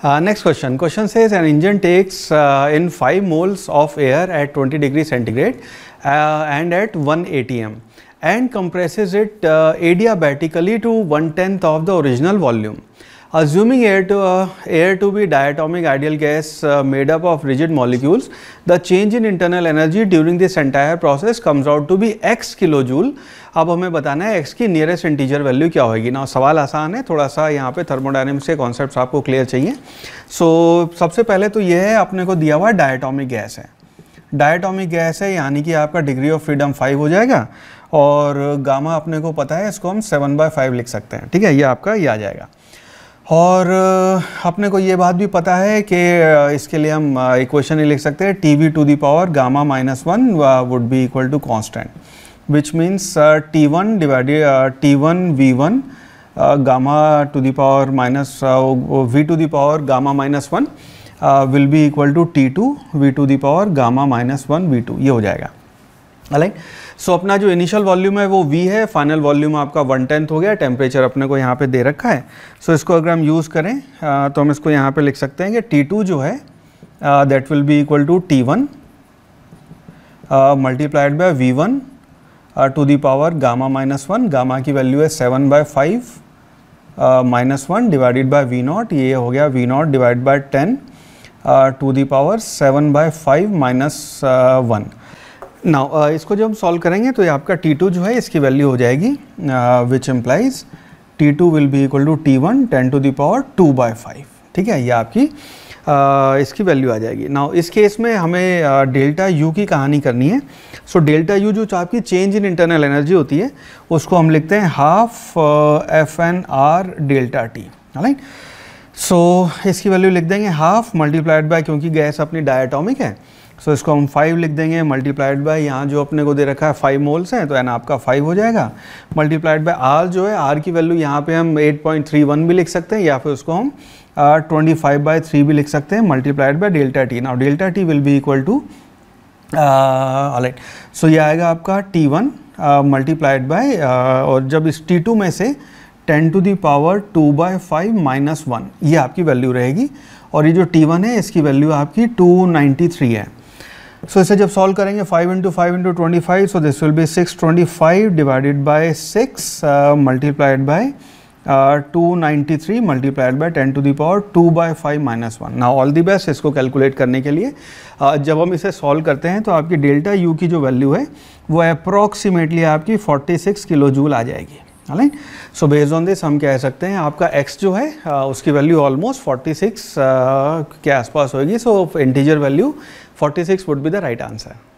Uh, next question. Question says an engine takes uh, in 5 moles of air at 20 degree centigrade uh, and at 1 atm and compresses it uh, adiabatically to 1 tenth of the original volume. Assuming air to, uh, air to be diatomic ideal gas uh, made up of rigid molecules, the change in internal energy during this entire process comes out to be x kilojoule अब हमें बताना है x की nearest integer value क्या होगी ना सवाल आसान है थोड़ा सा यहाँ पे थर्मोडाइनमिक्स के कॉन्सेप्ट आपको क्लियर चाहिए सो so, सबसे पहले तो ये है अपने को दिया हुआ डायटॉमिक गैस है डायटॉमिक गैस है यानी कि आपका डिग्री ऑफ फ्रीडम फाइव हो जाएगा और गामा अपने को पता है इसको हम सेवन बाय फाइव लिख सकते हैं ठीक है ये आपका ये आ जाएगा और अपने को ये बात भी पता है कि इसके लिए हम इक्वेशन ही लिख सकते हैं T V to the power gamma minus one would be equal to constant which means T one divided T one V one gamma to the power minus V to the power gamma minus one will be equal to T two V to the power gamma minus one V two ये हो जाएगा align सो अपना जो initial volume है वो V है final volume आपका one tenth हो गया टेम्परेचर अपने को यहाँ पे दे रखा है सो so, इसको अगर हम यूज़ करें आ, तो हम इसको यहाँ पे लिख सकते हैं कि टी टू जो है that will be equal to T one multiplied by V one to the power gamma minus one gamma की वैल्यू है seven by five minus one divided by V naught ये हो गया V naught divide by ten to the power seven by five minus one ना uh, इसको जब हम solve करेंगे तो ये आपका T2 जो है इसकी वैल्यू हो जाएगी which implies T2 will be equal to T one ten to the power two by five ठीक है ये आपकी uh, इसकी वैल्यू आ जाएगी ना इस केस में हमें डेल्टा uh, यू की कहानी करनी है सो डेल्टा यू जो आपकी चेंज इन इंटरनल एनर्जी होती है उसको हम लिखते हैं half F N R delta T right so इसकी वैल्यू लिख देंगे हाफ मल्टीप्लाइड बाय क्योंकि गैस अपनी डायटोमिक है सो so, इसको हम फाइव लिख देंगे मल्टीप्लाइड बाय यहाँ जो अपने को दे रखा है फाइव मोल्स हैं तो एन आपका फाइव हो जाएगा मल्टीप्लाइड बाय आर जो है आर की वैल्यू यहाँ पे हम 8.31 भी लिख सकते हैं या फिर उसको हम ट्वेंटी फाइव बाई थ्री भी लिख सकते हैं multiplied by delta T now delta T will be equal to so ये आएगा आपका टी वन मल्टीप्लाइड बाय और जब इस टी टू में से ten to the power two by five minus one ये आपकी वैल्यू रहेगी और ये जो टी वन है इसकी वैल्यू आपकी टू नाइन्टी थ्री है सो इसे जब सॉल्व करेंगे 5 into five into twenty five so this will be 625 divided by six multiplied by ninety three multiplied by ten to the power two by five minus one ना all the best इसको calculate करने के लिए uh, जब हम इसे solve करते हैं तो आपकी डेल्टा यू की जो वैल्यू है वो अप्रॉक्सीमेटली आपकी 46 किलो जूल आ जाएगी right so based on this हम कह सकते हैं आपका एक्स जो है आ, उसकी वैल्यू ऑलमोस्ट 46 सिक्स के आसपास होगी so integer value 46 would be the right answer